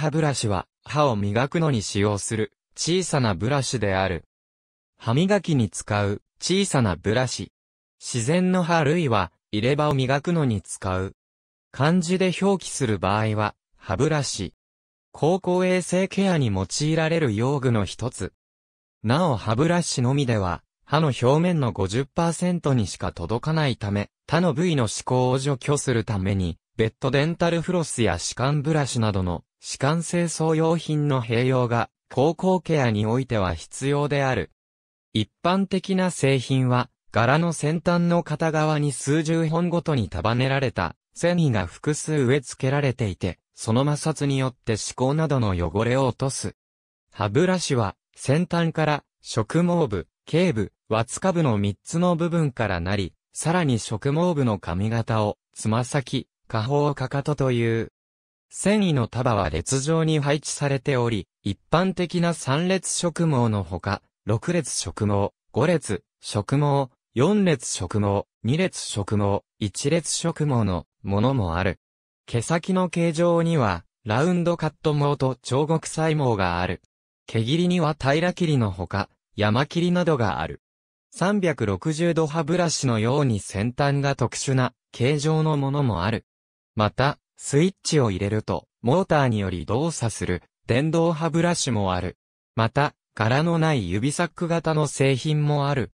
歯ブラシは歯を磨くのに使用する小さなブラシである。歯磨きに使う小さなブラシ。自然の歯類は入れ歯を磨くのに使う。漢字で表記する場合は歯ブラシ。高校衛生ケアに用いられる用具の一つ。なお歯ブラシのみでは歯の表面の50%にしか届かないため、他の部位の歯垢を除去するために、ベッドデンタルフロスや歯間ブラシなどの歯間清掃用品の併用が、高校ケアにおいては必要である。一般的な製品は、柄の先端の片側に数十本ごとに束ねられた、繊維が複数植え付けられていて、その摩擦によって歯垢などの汚れを落とす。歯ブラシは、先端から、植毛部、頸部、輪つか部の3つの部分からなり、さらに植毛部の髪型を、つま先、下方かかとという、繊維の束は列状に配置されており、一般的な3列植毛のほか、6列植毛、5列植毛、4列植毛、2列植毛、1列植毛のものもある。毛先の形状には、ラウンドカット毛と彫刻細毛がある。毛切りには平切りのほか、山切りなどがある。360度歯ブラシのように先端が特殊な形状のものもある。また、スイッチを入れると、モーターにより動作する電動歯ブラシもある。また、柄のない指サック型の製品もある。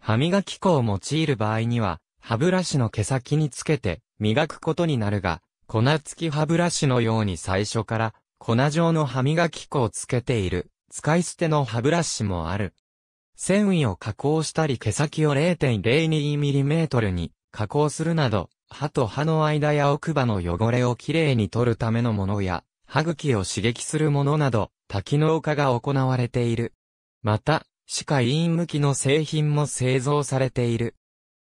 歯磨き粉を用いる場合には、歯ブラシの毛先につけて磨くことになるが、粉付き歯ブラシのように最初から粉状の歯磨き粉をつけている使い捨ての歯ブラシもある。繊維を加工したり毛先を0 0 2 m m に加工するなど歯と歯の間や奥歯の汚れをきれいに取るためのものや、歯茎を刺激するものなど、多機能化が行われている。また、歯科医院向きの製品も製造されている。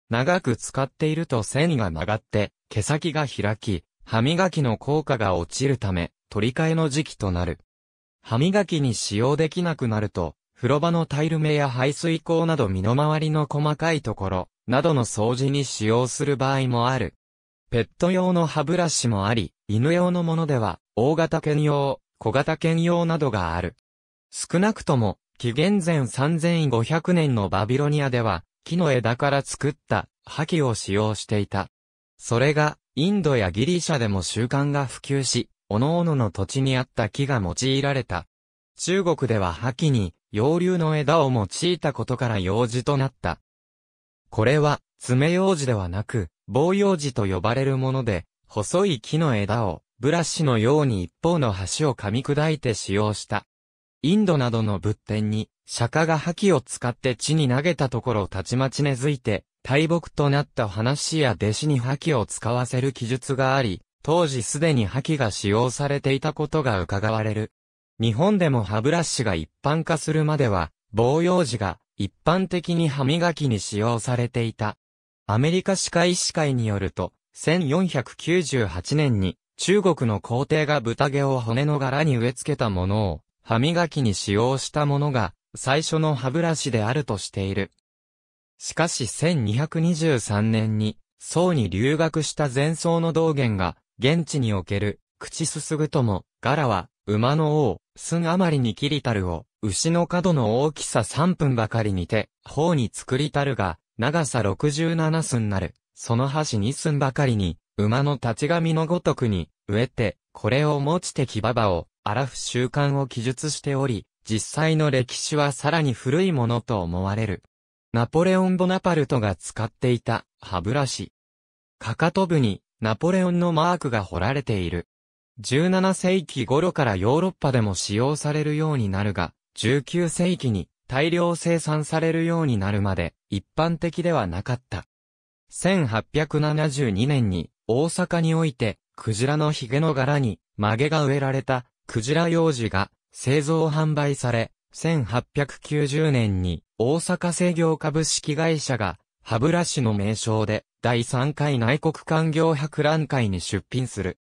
長く使っていると繊維が曲がって、毛先が開き、歯磨きの効果が落ちるため、取り替えの時期となる。歯磨きに使用できなくなると、風呂場のタイル目や排水口など身の回りの細かいところ、などの掃除に使用する場合もある。ペット用の歯ブラシもあり、犬用のものでは、大型犬用、小型犬用などがある。少なくとも、紀元前3500年のバビロニアでは、木の枝から作った覇気を使用していた。それが、インドやギリシャでも習慣が普及し、各々の土地にあった木が用いられた。中国では覇気に、洋流の枝を用いたことから用事となった。これは、爪楊枝ではなく、防葉樹と呼ばれるもので、細い木の枝をブラシのように一方の端を噛み砕いて使用した。インドなどの仏典に、釈迦が覇気を使って地に投げたところたちまち根付いて、大木となった話や弟子に覇気を使わせる記述があり、当時すでに覇気が使用されていたことが伺われる。日本でも歯ブラシが一般化するまでは、防用紙が一般的に歯磨きに使用されていた。アメリカ歯科医師会によると、1498年に中国の皇帝が豚毛を骨の柄に植え付けたものを歯磨きに使用したものが最初の歯ブラシであるとしている。しかし1223年に、宋に留学した前宋の道元が、現地における、口すすぐとも、柄は、馬の王、寸余りに切りたるを、牛の角の大きさ3分ばかりにて、頬に作りたるが、長さ67寸なる、その端2寸ばかりに、馬の立ち紙のごとくに、植えて、これを持ちて木馬場を、荒らふ習慣を記述しており、実際の歴史はさらに古いものと思われる。ナポレオン・ボナパルトが使っていた歯ブラシ。かかと部にナポレオンのマークが彫られている。17世紀頃からヨーロッパでも使用されるようになるが、19世紀に大量生産されるようになるまで一般的ではなかった。1872年に大阪においてクジラのヒゲの柄に曲げが植えられたクジラ幼児が製造販売され、1890年に大阪製業株式会社が歯ブラシの名称で第3回内国官業博覧会に出品する。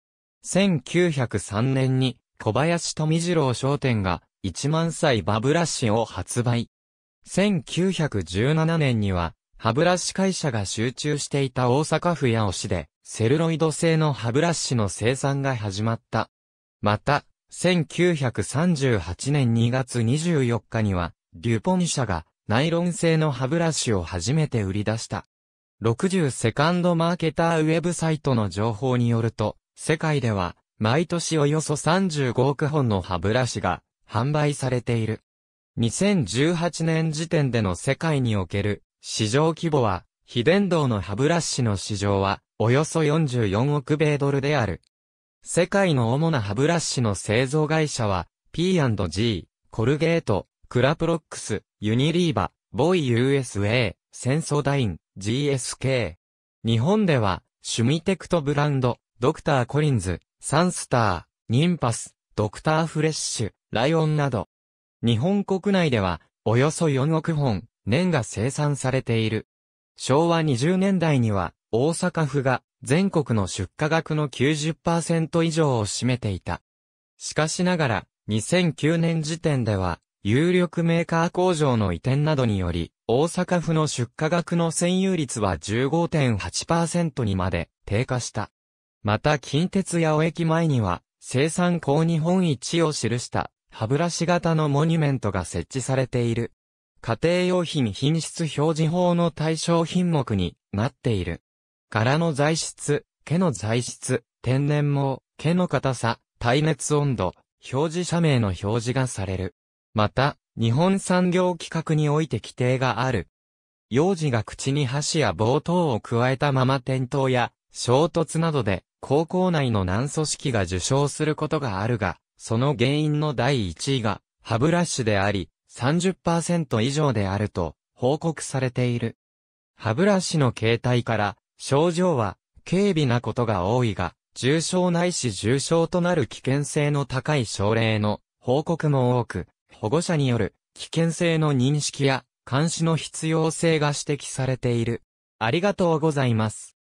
1903年に小林富次郎商店が1万歳歯ブラシを発売。1917年には、歯ブラシ会社が集中していた大阪府八尾市で、セルロイド製の歯ブラシの生産が始まった。また、1938年2月24日には、デュポニ社がナイロン製の歯ブラシを初めて売り出した。60セカンドマーケターウェブサイトの情報によると、世界では毎年およそ35億本の歯ブラシが販売されている。2018年時点での世界における市場規模は、非電動の歯ブラシの市場は、およそ44億米ドルである。世界の主な歯ブラシの製造会社は、P&G、コルゲート、クラプロックス、ユニリーバ、ボイ USA、センソダイン、GSK。日本では、シュミテクトブランド、ドクターコリンズ、サンスター、ニンパス、ドクターフレッシュ、ライオンなど。日本国内では、およそ4億本、年が生産されている。昭和20年代には、大阪府が、全国の出荷額の90%以上を占めていた。しかしながら、2009年時点では、有力メーカー工場の移転などにより、大阪府の出荷額の占有率は15.8%にまで低下した。また近鉄八尾駅前には、生産高日本一を記した歯ブラシ型のモニュメントが設置されている。家庭用品品質表示法の対象品目になっている。柄の材質、毛の材質、天然毛、毛の硬さ、耐熱温度、表示者名の表示がされる。また、日本産業規格において規定がある。幼児が口に箸や棒等を加えたまま転倒や衝突などで高校内の難組織が受賞することがあるが、その原因の第1位が、歯ブラシであり、30%以上であると、報告されている。歯ブラシの形態から、症状は、軽微なことが多いが、重症ないし重症となる危険性の高い症例の報告も多く、保護者による危険性の認識や監視の必要性が指摘されている。ありがとうございます。